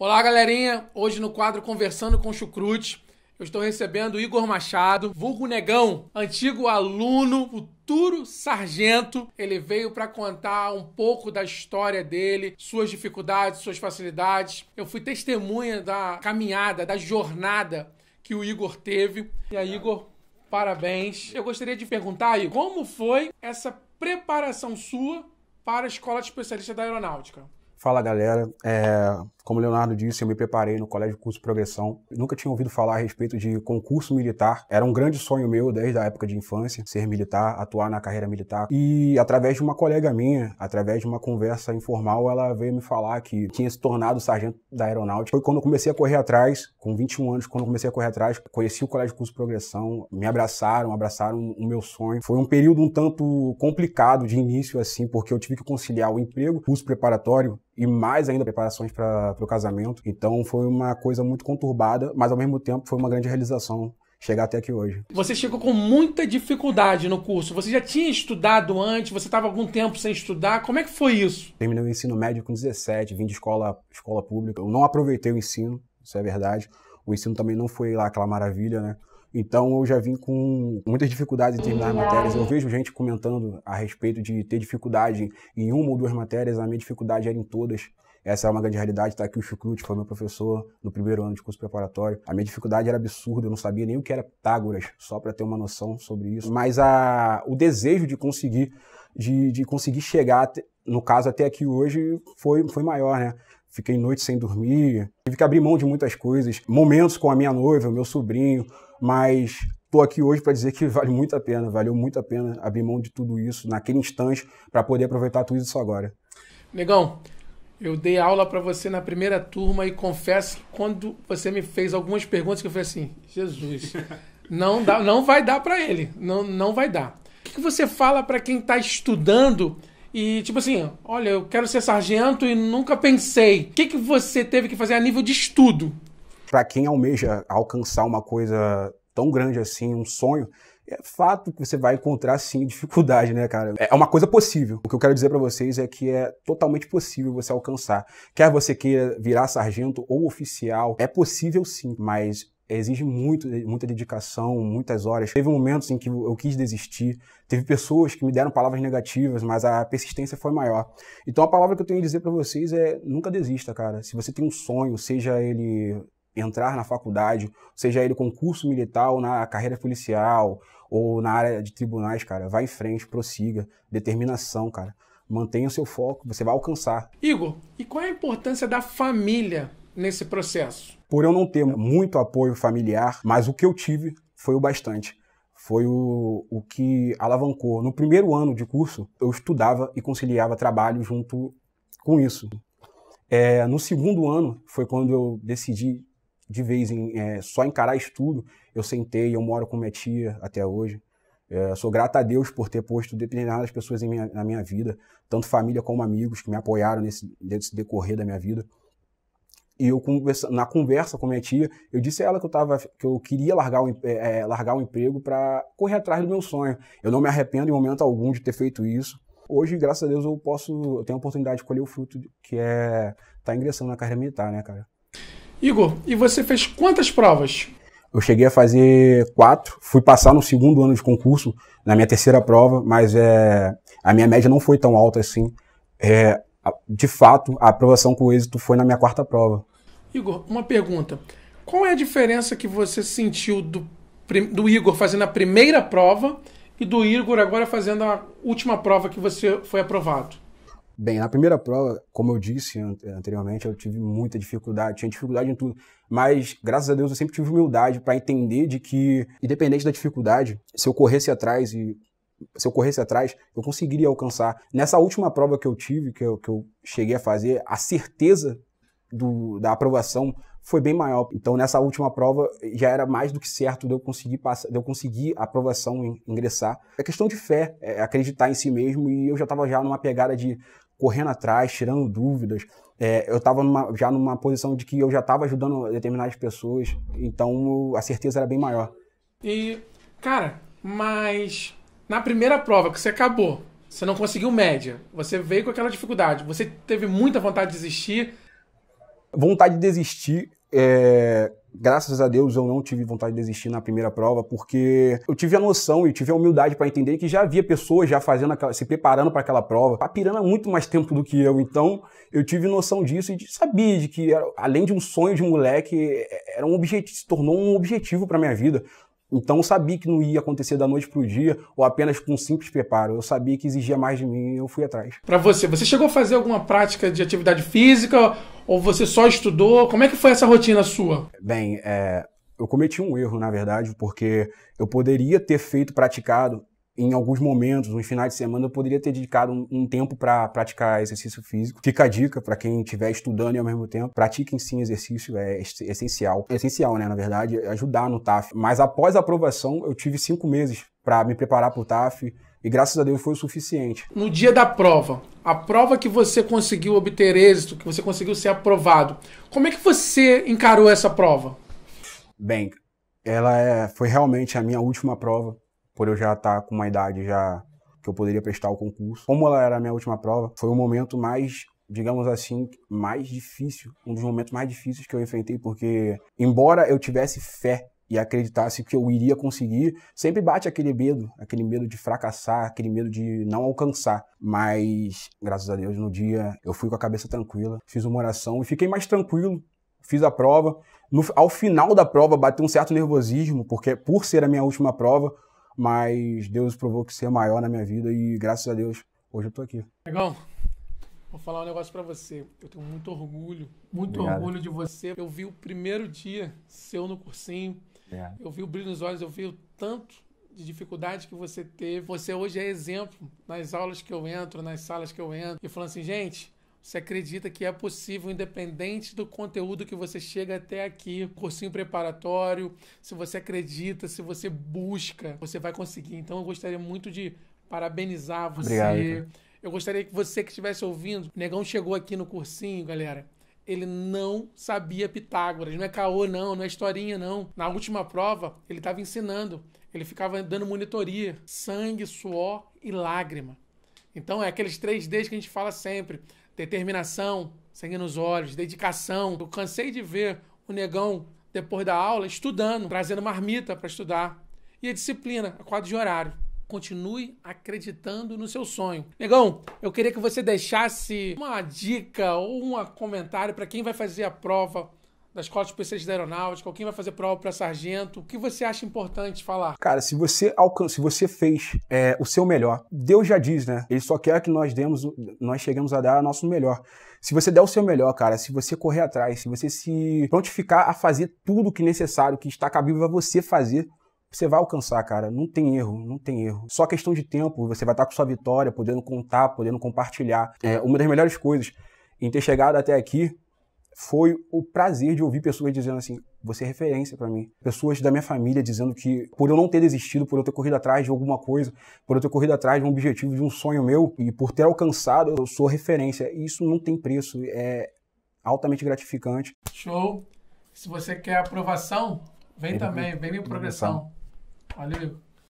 Olá, galerinha! Hoje no quadro Conversando com Chucrute, eu estou recebendo Igor Machado, vulgo negão, antigo aluno, futuro sargento. Ele veio para contar um pouco da história dele, suas dificuldades, suas facilidades. Eu fui testemunha da caminhada, da jornada que o Igor teve. E aí, Igor, parabéns. Eu gostaria de perguntar aí, como foi essa preparação sua para a Escola de Especialista da Aeronáutica? Fala, galera. É como o Leonardo disse, eu me preparei no Colégio Curso Progressão. Nunca tinha ouvido falar a respeito de concurso militar. Era um grande sonho meu desde a época de infância, ser militar, atuar na carreira militar. E através de uma colega minha, através de uma conversa informal, ela veio me falar que tinha se tornado sargento da aeronáutica. Foi quando eu comecei a correr atrás, com 21 anos, quando eu comecei a correr atrás, conheci o Colégio Curso Progressão, me abraçaram, abraçaram o meu sonho. Foi um período um tanto complicado de início, assim, porque eu tive que conciliar o emprego, curso preparatório, e mais ainda preparações para o casamento. Então foi uma coisa muito conturbada, mas ao mesmo tempo foi uma grande realização chegar até aqui hoje. Você chegou com muita dificuldade no curso. Você já tinha estudado antes? Você estava algum tempo sem estudar? Como é que foi isso? Terminei o ensino médio com 17, vim de escola, escola pública. Eu não aproveitei o ensino, isso é verdade. O ensino também não foi lá aquela maravilha, né? Então eu já vim com muitas dificuldades em terminar matérias. Eu vejo gente comentando a respeito de ter dificuldade em uma ou duas matérias, a minha dificuldade era em todas. Essa é uma grande realidade, tá aqui o Chucrute, foi meu professor no primeiro ano de curso preparatório. A minha dificuldade era absurda, eu não sabia nem o que era Pitágoras, só para ter uma noção sobre isso. Mas a, o desejo de conseguir, de, de conseguir chegar, no caso até aqui hoje, foi, foi maior, né? Fiquei noites sem dormir, tive que abrir mão de muitas coisas, momentos com a minha noiva, meu sobrinho, mas estou aqui hoje para dizer que vale muito a pena, valeu muito a pena abrir mão de tudo isso naquele instante para poder aproveitar tudo isso agora. Negão, eu dei aula para você na primeira turma e confesso que quando você me fez algumas perguntas que eu falei assim, Jesus, não dá, não vai dar para ele, não, não vai dar. O que, que você fala para quem está estudando e tipo assim, olha, eu quero ser sargento e nunca pensei. O que, que você teve que fazer a nível de estudo? Para quem almeja alcançar uma coisa tão grande assim, um sonho, é fato que você vai encontrar sim dificuldade, né, cara? É uma coisa possível. O que eu quero dizer para vocês é que é totalmente possível você alcançar. Quer você queira virar sargento ou oficial, é possível sim, mas exige muito, muita dedicação, muitas horas. Teve momentos em que eu quis desistir, teve pessoas que me deram palavras negativas, mas a persistência foi maior. Então a palavra que eu tenho a dizer para vocês é nunca desista, cara. Se você tem um sonho, seja ele entrar na faculdade, seja ele concurso militar ou na carreira policial ou na área de tribunais, cara, vá em frente, prossiga, determinação, cara. Mantenha o seu foco, você vai alcançar. Igor, e qual é a importância da família nesse processo? por eu não ter muito apoio familiar, mas o que eu tive foi o bastante. Foi o, o que alavancou. No primeiro ano de curso, eu estudava e conciliava trabalho junto com isso. É, no segundo ano, foi quando eu decidi de vez em é, só encarar estudo. Eu sentei, eu moro com minha tia até hoje. É, sou grato a Deus por ter posto determinadas pessoas minha, na minha vida, tanto família como amigos que me apoiaram nesse, nesse decorrer da minha vida. E eu conversa, na conversa com minha tia, eu disse a ela que eu, tava, que eu queria largar o, é, é, largar o emprego para correr atrás do meu sonho. Eu não me arrependo em momento algum de ter feito isso. Hoje, graças a Deus, eu posso, eu tenho a oportunidade de colher o fruto que é estar tá ingressando na carreira militar, né, cara? Igor, e você fez quantas provas? Eu cheguei a fazer quatro, fui passar no segundo ano de concurso, na minha terceira prova, mas é, a minha média não foi tão alta assim. É, de fato, a aprovação com êxito foi na minha quarta prova. Igor, uma pergunta. Qual é a diferença que você sentiu do, do Igor fazendo a primeira prova e do Igor agora fazendo a última prova que você foi aprovado? Bem, na primeira prova, como eu disse anteriormente, eu tive muita dificuldade, tinha dificuldade em tudo, mas graças a Deus eu sempre tive humildade para entender de que, independente da dificuldade, se eu corresse atrás e se eu corresse atrás, eu conseguiria alcançar. Nessa última prova que eu tive, que eu, que eu cheguei a fazer, a certeza do, da aprovação foi bem maior. Então, nessa última prova, já era mais do que certo de eu conseguir, passar, de eu conseguir a aprovação e ingressar. É questão de fé, é, é acreditar em si mesmo, e eu já estava já numa pegada de correndo atrás, tirando dúvidas. É, eu estava já numa posição de que eu já estava ajudando determinadas pessoas, então a certeza era bem maior. E, cara, mas na primeira prova que você acabou, você não conseguiu média, você veio com aquela dificuldade, você teve muita vontade de desistir, Vontade de desistir, é... graças a Deus eu não tive vontade de desistir na primeira prova, porque eu tive a noção e tive a humildade para entender que já havia pessoas já fazendo aquela, se preparando para aquela prova, papirando há muito mais tempo do que eu, então eu tive noção disso e de, sabia de que era, além de um sonho de moleque, é, era um objetivo, se tornou um objetivo para minha vida. Então eu sabia que não ia acontecer da noite para o dia ou apenas com um simples preparo. Eu sabia que exigia mais de mim e eu fui atrás. Para você, você chegou a fazer alguma prática de atividade física ou você só estudou? Como é que foi essa rotina sua? Bem, é, eu cometi um erro, na verdade, porque eu poderia ter feito praticado em alguns momentos, nos finais de semana, eu poderia ter dedicado um, um tempo para praticar exercício físico. Fica a dica para quem estiver estudando e ao mesmo tempo, pratiquem sim exercício, é essencial. É essencial, né, na verdade, é ajudar no TAF. Mas após a aprovação, eu tive cinco meses para me preparar para o TAF e graças a Deus foi o suficiente. No dia da prova, a prova que você conseguiu obter êxito, que você conseguiu ser aprovado, como é que você encarou essa prova? Bem, ela é, foi realmente a minha última prova por eu já estar tá com uma idade já que eu poderia prestar o concurso. Como ela era a minha última prova, foi o momento mais, digamos assim, mais difícil, um dos momentos mais difíceis que eu enfrentei, porque embora eu tivesse fé e acreditasse que eu iria conseguir, sempre bate aquele medo, aquele medo de fracassar, aquele medo de não alcançar. Mas, graças a Deus, no dia eu fui com a cabeça tranquila, fiz uma oração e fiquei mais tranquilo. Fiz a prova. No, ao final da prova, bateu um certo nervosismo, porque por ser a minha última prova, mas Deus provou que ser maior na minha vida e graças a Deus hoje eu tô aqui. Legal. Vou falar um negócio para você. Eu tenho muito orgulho, muito Obrigado. orgulho de você. Eu vi o primeiro dia seu no cursinho. É. Eu vi o brilho nos olhos, eu vi o tanto de dificuldade que você teve. Você hoje é exemplo nas aulas que eu entro, nas salas que eu entro, e falando assim, gente, se acredita que é possível, independente do conteúdo que você chega até aqui, cursinho preparatório, se você acredita, se você busca, você vai conseguir. Então eu gostaria muito de parabenizar você. Obrigado. Eu gostaria que você que estivesse ouvindo, o Negão chegou aqui no cursinho, galera. Ele não sabia Pitágoras, não é caô não, não é historinha não. Na última prova, ele estava ensinando, ele ficava dando monitoria, sangue, suor e lágrima. Então é aqueles três Ds que a gente fala sempre determinação, sangue nos olhos, dedicação. Eu cansei de ver o negão, depois da aula, estudando, trazendo marmita para estudar. E a disciplina, a quadro de horário. Continue acreditando no seu sonho. Negão, eu queria que você deixasse uma dica ou um comentário para quem vai fazer a prova da Escola Especialista da Aeronáutica, quem vai fazer prova para sargento, o que você acha importante falar? Cara, se você alcan se você fez é, o seu melhor, Deus já diz, né? Ele só quer que nós demos, nós chegamos a dar o nosso melhor. Se você der o seu melhor, cara, se você correr atrás, se você se prontificar a fazer tudo o que necessário, que está cabível a você fazer, você vai alcançar, cara. Não tem erro, não tem erro. Só questão de tempo, você vai estar com sua vitória, podendo contar, podendo compartilhar. É uma das melhores coisas em ter chegado até aqui foi o prazer de ouvir pessoas dizendo assim: você é referência para mim. Pessoas da minha família dizendo que por eu não ter desistido, por eu ter corrido atrás de alguma coisa, por eu ter corrido atrás de um objetivo, de um sonho meu e por ter alcançado, eu sou referência. E isso não tem preço, é altamente gratificante. Show! Se você quer aprovação, vem, vem também, vem minha progressão. progressão. Valeu.